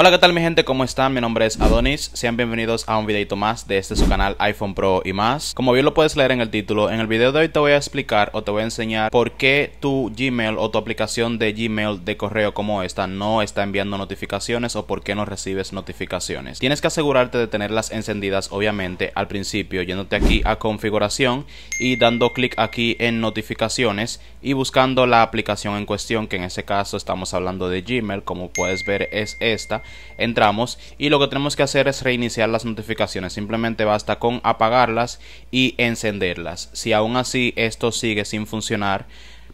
Hola, ¿qué tal mi gente? ¿Cómo están? Mi nombre es Adonis. Sean bienvenidos a un videito más de este su canal iPhone Pro y más. Como bien lo puedes leer en el título, en el video de hoy te voy a explicar o te voy a enseñar por qué tu Gmail o tu aplicación de Gmail de correo como esta no está enviando notificaciones o por qué no recibes notificaciones. Tienes que asegurarte de tenerlas encendidas obviamente al principio yéndote aquí a configuración y dando clic aquí en notificaciones y buscando la aplicación en cuestión que en este caso estamos hablando de Gmail como puedes ver es esta entramos y lo que tenemos que hacer es reiniciar las notificaciones. Simplemente basta con apagarlas y encenderlas. Si aún así esto sigue sin funcionar,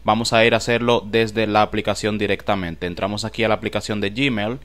vamos a ir a hacerlo desde la aplicación directamente. Entramos aquí a la aplicación de Gmail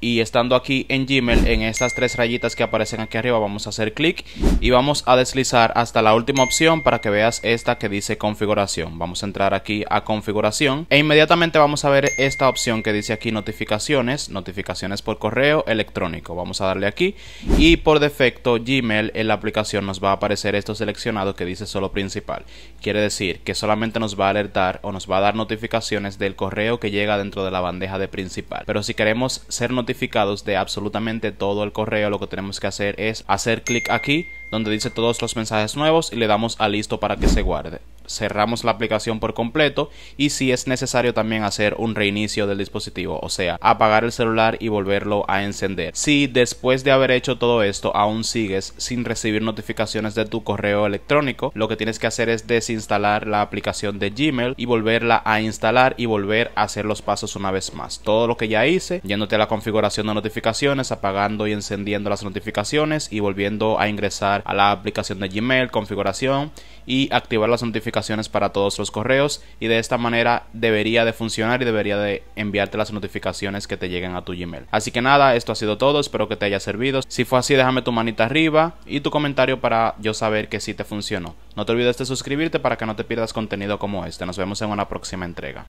y estando aquí en Gmail en estas tres rayitas que aparecen aquí arriba vamos a hacer clic y vamos a deslizar hasta la última opción para que veas esta que dice configuración vamos a entrar aquí a configuración e inmediatamente vamos a ver esta opción que dice aquí notificaciones notificaciones por correo electrónico vamos a darle aquí y por defecto Gmail en la aplicación nos va a aparecer esto seleccionado que dice solo principal quiere decir que solamente nos va a alertar o nos va a dar notificaciones del correo que llega dentro de la bandeja de principal pero si queremos ser notificados notificados de absolutamente todo el correo, lo que tenemos que hacer es hacer clic aquí donde dice todos los mensajes nuevos y le damos a listo para que se guarde cerramos la aplicación por completo y si es necesario también hacer un reinicio del dispositivo, o sea, apagar el celular y volverlo a encender. Si después de haber hecho todo esto aún sigues sin recibir notificaciones de tu correo electrónico, lo que tienes que hacer es desinstalar la aplicación de Gmail y volverla a instalar y volver a hacer los pasos una vez más. Todo lo que ya hice, yéndote a la configuración de notificaciones, apagando y encendiendo las notificaciones y volviendo a ingresar a la aplicación de Gmail, configuración y activar las notificaciones para todos los correos y de esta manera debería de funcionar y debería de enviarte las notificaciones que te lleguen a tu Gmail. Así que nada, esto ha sido todo, espero que te haya servido. Si fue así, déjame tu manita arriba y tu comentario para yo saber que si te funcionó. No te olvides de suscribirte para que no te pierdas contenido como este. Nos vemos en una próxima entrega.